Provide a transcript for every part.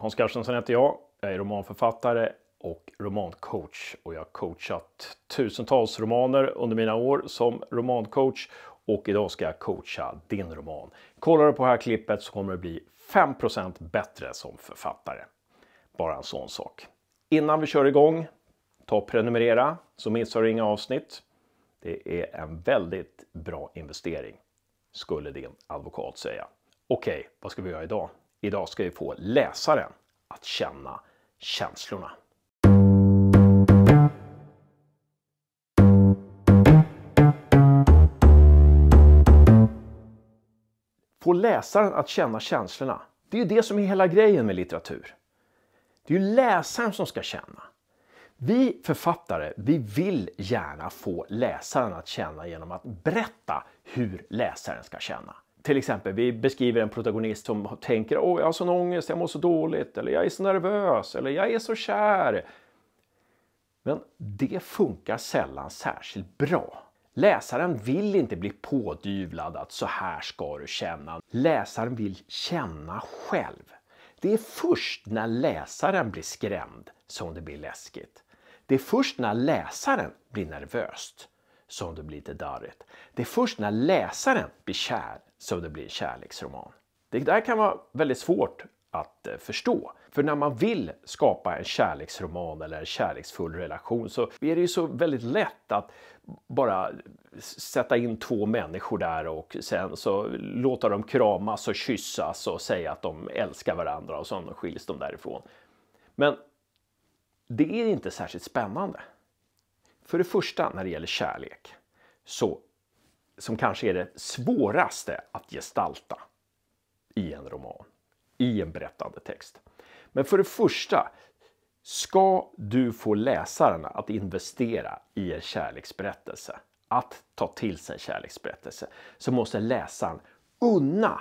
Hans Carstensen heter jag. Jag är romanförfattare och romancoach och jag har coachat tusentals romaner under mina år som romancoach och idag ska jag coacha din roman. Kollar du på det här klippet så kommer du bli 5 bättre som författare. Bara en sån sak. Innan vi kör igång, ta och prenumerera så missar du inga avsnitt. Det är en väldigt bra investering, skulle din advokat säga. Okej, okay, vad ska vi göra idag? Idag ska vi få läsaren att känna känslorna. Få läsaren att känna känslorna. Det är ju det som är hela grejen med litteratur. Det är ju läsaren som ska känna. Vi författare, vi vill gärna få läsaren att känna genom att berätta hur läsaren ska känna till exempel, vi beskriver en protagonist som tänker åh, jag har sån ångest, jag mår så dåligt, eller jag är så nervös, eller jag är så kär. Men det funkar sällan särskilt bra. Läsaren vill inte bli pådyvlad att så här ska du känna. Läsaren vill känna själv. Det är först när läsaren blir skrämd som det blir läskigt. Det är först när läsaren blir nervöst som det blir lite darrigt. Det är först när läsaren blir kär så det blir kärleksroman. Det där kan vara väldigt svårt att eh, förstå. För när man vill skapa en kärleksroman eller en kärleksfull relation så är det ju så väldigt lätt att bara sätta in två människor där och sen så låta dem kramas och kyssas och säga att de älskar varandra och sen skiljs de därifrån. Men det är inte särskilt spännande. För det första när det gäller kärlek så som kanske är det svåraste att gestalta i en roman, i en berättande text. Men för det första ska du få läsaren att investera i en kärleksberättelse, att ta till sig en kärleksberättelse, så måste läsaren unna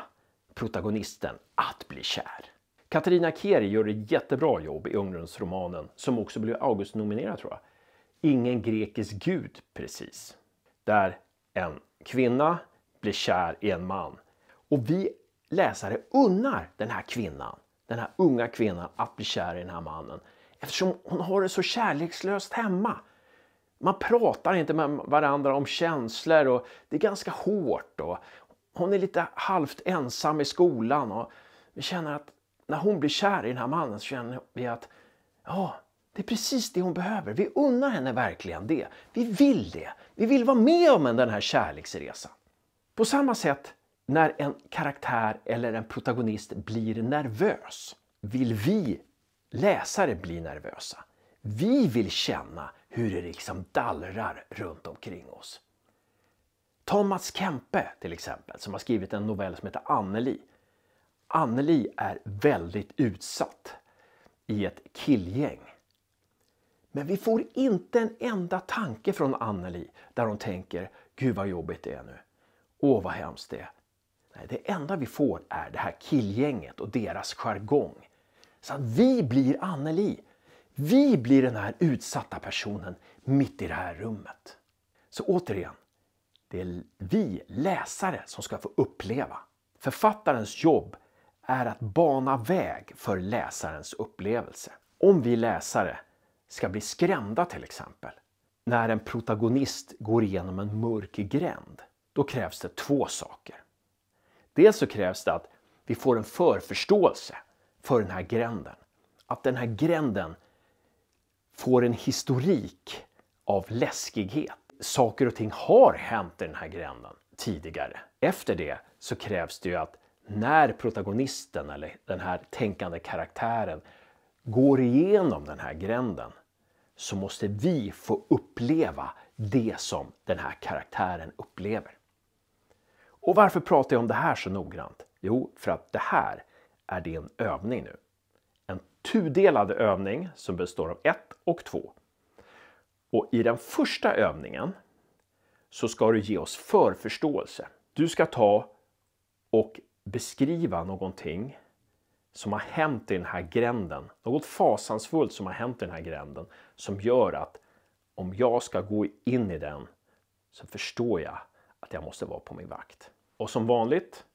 protagonisten att bli kär. Katarina Keri gör ett jättebra jobb i Ungdomsromanen som också blev Augustnominerad tror jag. Ingen grekisk gud precis. Där en kvinna blir kär i en man. Och vi läsare unnar den här kvinnan, den här unga kvinnan, att bli kär i den här mannen. Eftersom hon har det så kärlekslöst hemma. Man pratar inte med varandra om känslor och det är ganska hårt. Och hon är lite halvt ensam i skolan och vi känner att när hon blir kär i den här mannen så känner vi att ja, det är precis det hon behöver. Vi unnar henne verkligen det. Vi vill det. Vi vill vara med om den här kärleksresan. På samma sätt när en karaktär eller en protagonist blir nervös vill vi läsare bli nervösa. Vi vill känna hur det liksom dallrar runt omkring oss. Thomas Kempe till exempel som har skrivit en novell som heter Anneli. Anneli är väldigt utsatt i ett killgäng. Men vi får inte en enda tanke från Anneli där hon tänker Gud vad jobbigt det är nu. Åh vad hemskt det är. Nej, det enda vi får är det här killgänget och deras jargong. Så att vi blir Anneli. Vi blir den här utsatta personen mitt i det här rummet. Så återigen, det är vi läsare som ska få uppleva. Författarens jobb är att bana väg för läsarens upplevelse. Om vi läsare ska bli skrämda till exempel. När en protagonist går igenom en mörk gränd, då krävs det två saker. Dels så krävs det att vi får en förförståelse för den här gränden. Att den här gränden får en historik av läskighet. Saker och ting har hänt i den här gränden tidigare. Efter det så krävs det ju att när protagonisten eller den här tänkande karaktären går igenom den här gränden så måste vi få uppleva det som den här karaktären upplever. Och varför pratar jag om det här så noggrant? Jo, för att det här är din övning nu. En tudelad övning som består av ett och två. Och i den första övningen så ska du ge oss förförståelse. Du ska ta och beskriva någonting som har hänt i den här gränden, något fasansfullt som har hänt i den här gränden som gör att om jag ska gå in i den så förstår jag att jag måste vara på min vakt. Och som vanligt,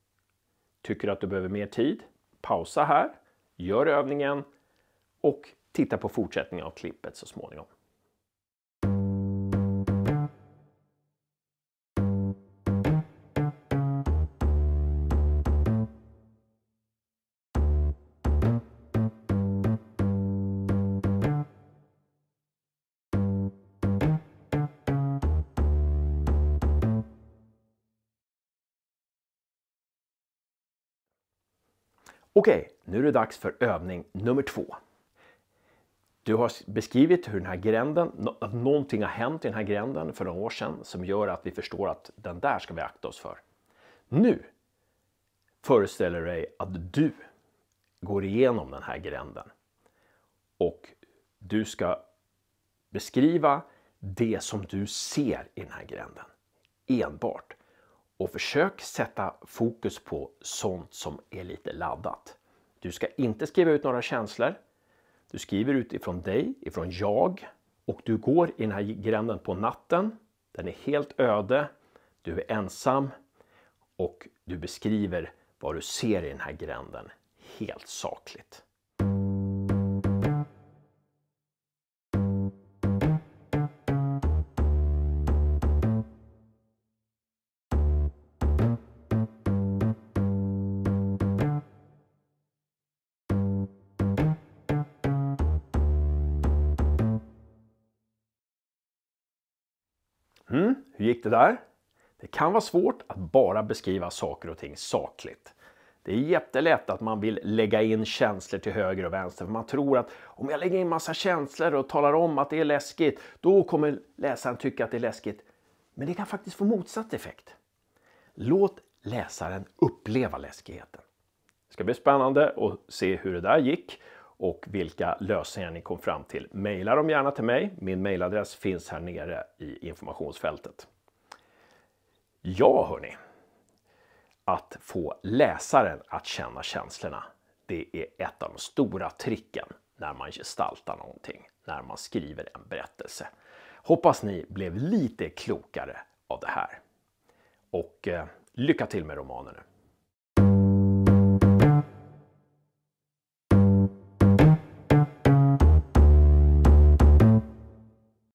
tycker du att du behöver mer tid? Pausa här, gör övningen och titta på fortsättningen av klippet så småningom. Okej, nu är det dags för övning nummer två. Du har beskrivit hur den här gränden, att någonting har hänt i den här gränden för några år sedan som gör att vi förstår att den där ska vi akta oss för. Nu föreställer du dig att du går igenom den här gränden och du ska beskriva det som du ser i den här gränden. Enbart och försök sätta fokus på sånt som är lite laddat. Du ska inte skriva ut några känslor. Du skriver ut ifrån dig, ifrån jag och du går i den här gränden på natten. Den är helt öde. Du är ensam och du beskriver vad du ser i den här gränden helt sakligt. Mm, hur gick det där? Det kan vara svårt att bara beskriva saker och ting sakligt. Det är jättelätt att man vill lägga in känslor till höger och vänster för man tror att om jag lägger in massa känslor och talar om att det är läskigt då kommer läsaren tycka att det är läskigt. Men det kan faktiskt få motsatt effekt. Låt läsaren uppleva läskigheten. Det ska bli spännande att se hur det där gick och vilka lösningar ni kom fram till. Maila dem gärna till mig. Min mailadress finns här nere i informationsfältet. Ja, hörni. Att få läsaren att känna känslorna. Det är ett av de stora tricken när man gestaltar någonting, när man skriver en berättelse. Hoppas ni blev lite klokare av det här. Och eh, lycka till med romanen nu!